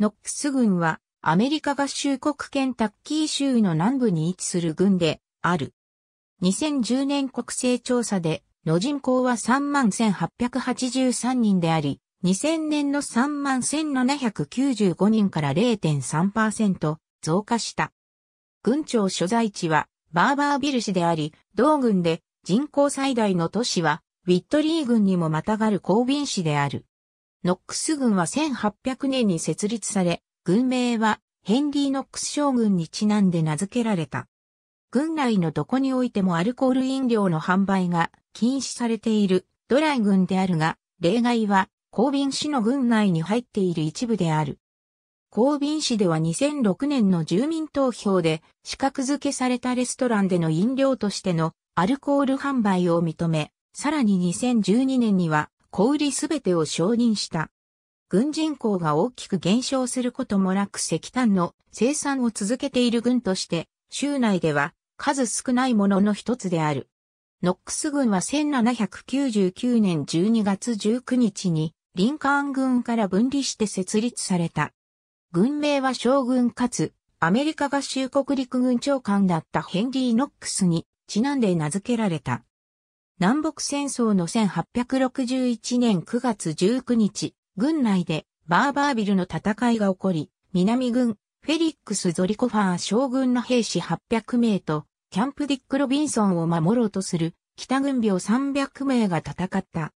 ノックス軍はアメリカ合衆国ケンタッキー州の南部に位置する軍である。2010年国勢調査での人口は31,883人であり、2000年の31,795人から0.3%増加した。軍庁所在地はバーバービル市であり、同軍で人口最大の都市はウィットリー軍にもまたがるコービン市である。ノックス軍は1800年に設立され、軍名はヘンリー・ノックス将軍にちなんで名付けられた。軍内のどこにおいてもアルコール飲料の販売が禁止されているドライ軍であるが、例外は公便市の軍内に入っている一部である。公便市では2006年の住民投票で資格付けされたレストランでの飲料としてのアルコール販売を認め、さらに2012年には小売すべてを承認した。軍人口が大きく減少することもなく石炭の生産を続けている軍として、州内では数少ないものの一つである。ノックス軍は1799年12月19日にリンカーン軍から分離して設立された。軍名は将軍かつアメリカ合衆国陸軍長官だったヘンリー・ノックスにちなんで名付けられた。南北戦争の1861年9月19日、軍内でバーバービルの戦いが起こり、南軍、フェリックス・ゾリコファー将軍の兵士800名と、キャンプ・ディック・ロビンソンを守ろうとする北軍病300名が戦った。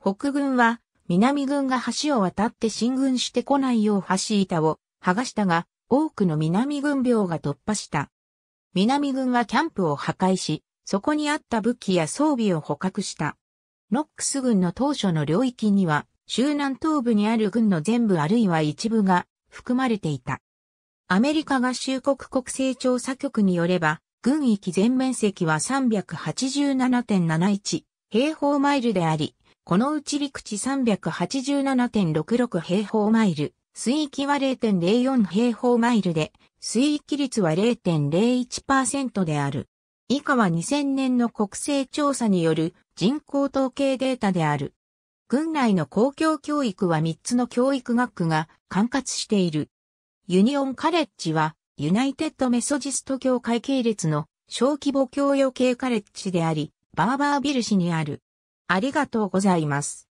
北軍は南軍が橋を渡って進軍してこないよう橋板を剥がしたが、多くの南軍病が突破した。南軍はキャンプを破壊し、そこにあった武器や装備を捕獲した。ノックス軍の当初の領域には、周南東部にある軍の全部あるいは一部が含まれていた。アメリカ合衆国国勢調査局によれば、軍域全面積は387.71平方マイルであり、このうち陸地387.66平方マイル、水域は0.04平方マイルで、水域率は0.01%である。以下は2000年の国勢調査による人口統計データである。軍内の公共教育は3つの教育学区が管轄している。ユニオンカレッジはユナイテッドメソジスト教会系列の小規模教養系カレッジであり、バーバービル市にある。ありがとうございます。